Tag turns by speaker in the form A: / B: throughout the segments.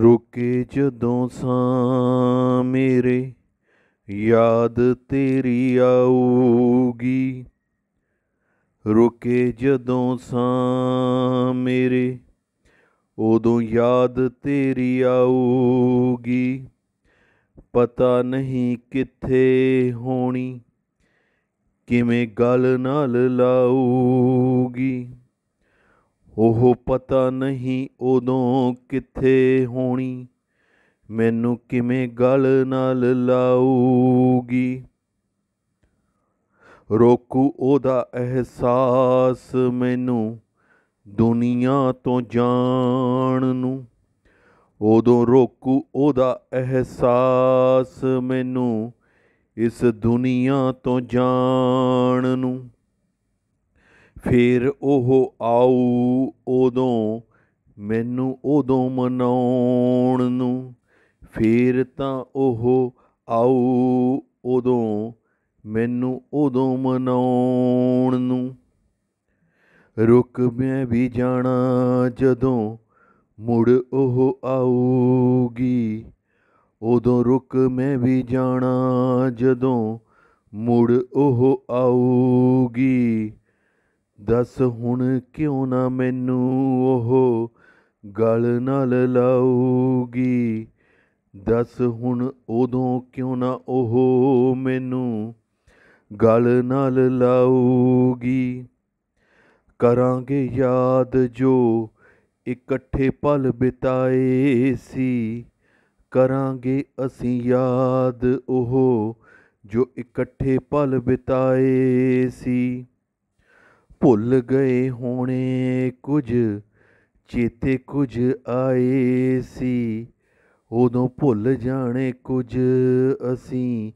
A: ਰੁਕੇ ਜਦੋਂ ਸਾਂ ਮੇਰੇ ਯਾਦ ਤੇਰੀ ਆਊਗੀ ਰੁਕੇ ਜਦੋਂ ਸਾਂ ਮੇਰੇ ਉਦੋਂ ਯਾਦ ਤੇਰੀ ਆਊਗੀ ਪਤਾ ਨਹੀਂ ਕਿੱਥੇ ਹੋਣੀ ਕਿਵੇਂ ਗੱਲ ਨਾਲ ਲਾਊਗੀ ਉਹ ਪਤਾ ਨਹੀਂ ਉਦੋਂ ਕਿੱਥੇ ਹੋਣੀ ਮੈਨੂੰ ਕਿਵੇਂ ਗਲ ਨਾਲ ਲਾਊਗੀ ਰੋਕੂ ਉਹਦਾ ਅਹਿਸਾਸ ਮੈਨੂੰ ਦੁਨੀਆ ਤੋਂ ਜਾਣ ਨੂੰ ਉਦੋਂ ਰੋਕੂ ਉਹਦਾ ਅਹਿਸਾਸ ਮੈਨੂੰ ਇਸ ਦੁਨੀਆ ਤੋਂ ਜਾਣ ਨੂੰ ਫੇਰ ਉਹ ਆਉ ਉਦੋਂ ਮੈਨੂੰ ਉਦੋਂ ਮਨਾਉਣ ਨੂੰ ਫੇਰ ਤਾਂ ਉਹ ਆਉ ਉਦੋਂ ਮੈਨੂੰ ਉਦੋਂ ਮਨਾਉਣ ਨੂੰ ਰੁਕ ਮੈਂ ਵੀ ਜਾਣਾ ਜਦੋਂ ਮੁੜ ਉਹ ਆਊਗੀ ਉਦੋਂ ਰੁਕ ਮੈਂ ਵੀ ਜਾਣਾ ਜਦੋਂ ਮੁੜ ਉਹ ਆਊਗੀ ਦੱਸ ਹੁਣ ਕਿਉਂ ਨਾ ਮੈਨੂੰ ਉਹ ਗਲ ਨਾਲ ਲਾਉਗੀ ਦੱਸ ਹੁਣ ਉਦੋਂ ਕਿਉਂ ਨਾ ਉਹ ਮੈਨੂੰ ਗਲ ਨਾਲ ਲਾਉਗੀ ਕਰਾਂਗੇ ਯਾਦ ਜੋ ਇਕੱਠੇ ਪਲ ਬਿਤਾਏ ਸੀ ਕਰਾਂਗੇ ਅਸੀਂ ਯਾਦ ਉਹ ਜੋ ਇਕੱਠੇ ਪਲ ਬਿਤਾਏ ਸੀ ਭੁੱਲ ਗਏ ਹੋਣੇ ਕੁਝ ਚੇਤੇ ਕੁਝ ਆਏ ਸੀ ਉਦੋਂ ਭੁੱਲ ਜਾਣੇ ਕੁਝ ਅਸੀਂ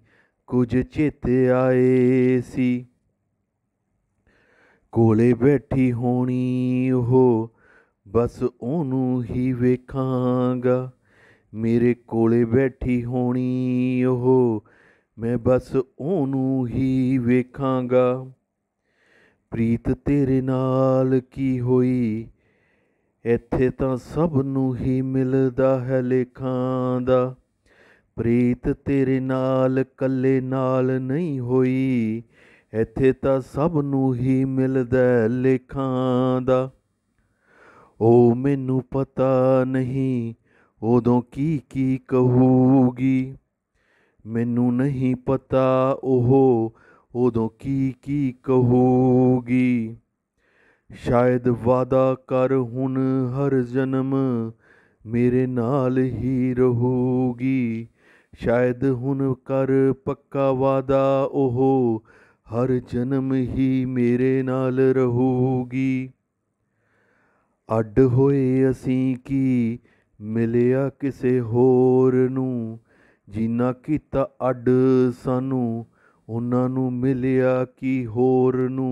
A: ਕੁਝ ਚੇਤੇ ਆਏ ਸੀ ਕੋਲੇ ਬੈਠੀ ਹੋਣੀ ਉਹ ਬਸ ਉਹਨੂੰ ਹੀ ਵੇਖਾਂਗਾ ਮੇਰੇ ਕੋਲੇ ਬੈਠੀ ਹੋਣੀ ਉਹ ਮੈਂ ਬਸ ਉਹਨੂੰ ਹੀ ਵੇਖਾਂਗਾ ਪ੍ਰੀਤ ਤੇਰੇ ਨਾਲ ਕੀ ਹੋਈ ਇੱਥੇ ਤਾਂ ਸਭ ਨੂੰ ਹੀ ਮਿਲਦਾ ਹੈ ਲੇਖਾਂ ਦਾ ਪ੍ਰੀਤ ਤੇਰੇ ਨਾਲ ਕੱਲੇ ਨਾਲ ਨਹੀਂ ਹੋਈ ਇੱਥੇ ਤਾਂ ਸਭ ਨੂੰ ਹੀ ਮਿਲਦਾ ਲੇਖਾਂ ਦਾ ਉਹ ਮੈਨੂੰ ਪਤਾ ਨਹੀਂ ਉਦੋਂ ਕੀ ਕੀ ਕਹੂਗੀ ਮੈਨੂੰ ਨਹੀਂ ਪਤਾ ਉਹ ਉਦੋਂ ਕੀ ਕੀ ਕਹੂਗੀ ਸ਼ਾਇਦ ਵਾਦਾ ਕਰ ਹੁਣ ਹਰ ਜਨਮ ਮੇਰੇ ਨਾਲ ਹੀ ਰਹੂਗੀ ਸ਼ਾਇਦ ਹੁਣ ਕਰ ਪੱਕਾ ਵਾਦਾ ਉਹ ਹਰ ਜਨਮ ਹੀ ਮੇਰੇ ਨਾਲ ਰਹੂਗੀ ਅੱਡ ਹੋਏ ਅਸੀਂ ਕੀ ਮਿਲਿਆ ਕਿਸੇ ਹੋਰ ਨੂੰ ਜਿੰਨਾ ਕੀਤਾ ਅੱਡ ਸਾਨੂੰ ਉਹਨਾਂ ਨੂੰ ਮਿਲਿਆ ਕੀ ਹੋਰ ਨੂੰ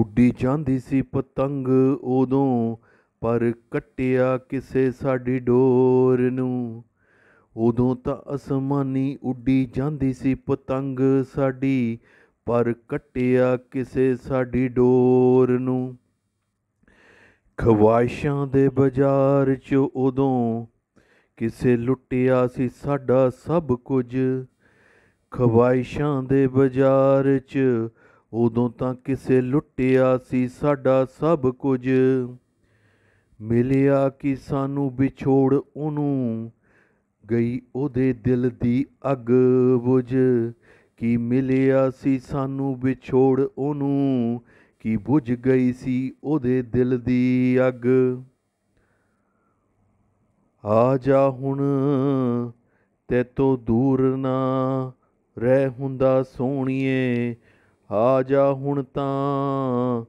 A: ਉੱਡੀ ਜਾਂਦੀ ਸੀ ਪਤੰਗ ਉਦੋਂ ਪਰ ਕੱਟਿਆ ਕਿਸੇ ਸਾਡੀ ਡੋਰ ਨੂੰ ਉਦੋਂ ਤਾਂ ਅਸਮਾਨੀ ਉੱਡੀ ਜਾਂਦੀ ਸੀ ਪਤੰਗ ਸਾਡੀ ਪਰ ਕੱਟਿਆ ਕਿਸੇ ਸਾਡੀ ਡੋਰ ਨੂੰ ਖਵਾਇਸ਼ਾਂ ਦੇ ਬਾਜ਼ਾਰ 'ਚ ਉਦੋਂ ਕਿਸੇ ਲੁੱਟਿਆ ਸੀ ਸਾਡਾ ਸਭ ਕੁਝ ਖਵਾਇਸ਼ਾਂ ਦੇ ਬਾਜ਼ਾਰ 'ਚ ਉਦੋਂ ਤਾਂ ਕਿਸੇ ਲੁੱਟਿਆ ਸੀ ਸਾਡਾ ਸਭ ਕੁਝ ਮਿਲਿਆ ਕਿ ਸਾਨੂੰ ਵਿਛੋੜ ਉਹਨੂੰ ਗਈ ਉਹਦੇ ਦਿਲ ਦੀ ਅੱਗ ਬੁਝ ਕੀ ਮਿਲਿਆ ਸੀ ਸਾਨੂੰ ਵਿਛੋੜ ਉਹਨੂੰ ਕੀ ਬੁਝ ਗਈ ਸੀ ਉਹਦੇ ਦਿਲ ਦੀ ਅੱਗ ਆ ਜਾ ਹੁਣ ਤੋ ਦੂਰ ਨਾ ਰਹਿ ਹੁੰਦਾ ਸੋਣੀਏ ਆ ਜਾ ਹੁਣ ਤਾਂ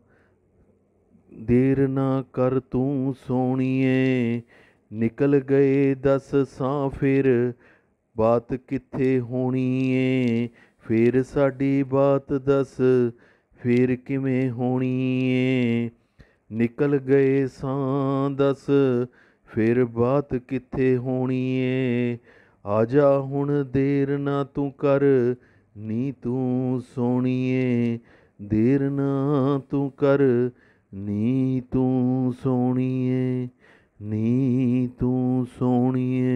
A: ਦੇਰ ਨਾ ਕਰ ਤੂੰ ਸੋਣੀਏ ਨਿਕਲ ਗਏ ਦਸ ਸਾਂ ਫਿਰ ਬਾਤ ਕਿੱਥੇ ਹੋਣੀ ਏ ਫੇਰ ਸਾਡੀ ਬਾਤ ਦੱਸ ਫੇਰ ਕਿਵੇਂ ਹੋਣੀ ਏ ਨਿਕਲ ਗਏ ਸਾਂ ਦੱਸ ਫੇਰ ਬਾਤ ਕਿੱਥੇ ਹੋਣੀ ਏ ਆ ਜਾ ਹੁਣ ਦੇਰ ਨਾ ਤੂੰ ਕਰ ਨੀ ਤੂੰ ਸੋਣੀਏ ਦੇਰ ਨਾ ਤੂੰ ਕਰ ਨੀ ਤੂੰ ਸੋਣੀਏ ਨੀ ਤੂੰ ਸੋਣੀਏ